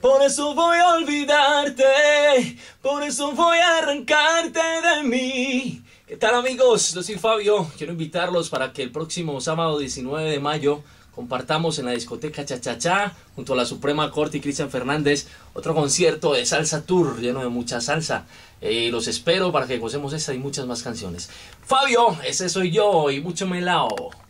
Por eso voy a olvidarte, por eso voy a arrancarte de mí. ¿Qué tal amigos? Yo soy Fabio, quiero invitarlos para que el próximo sábado 19 de mayo compartamos en la discoteca Chachachá junto a la Suprema Corte y Cristian Fernández otro concierto de Salsa Tour lleno de mucha salsa. Eh, los espero para que gocemos esta y muchas más canciones. Fabio, ese soy yo y mucho melao.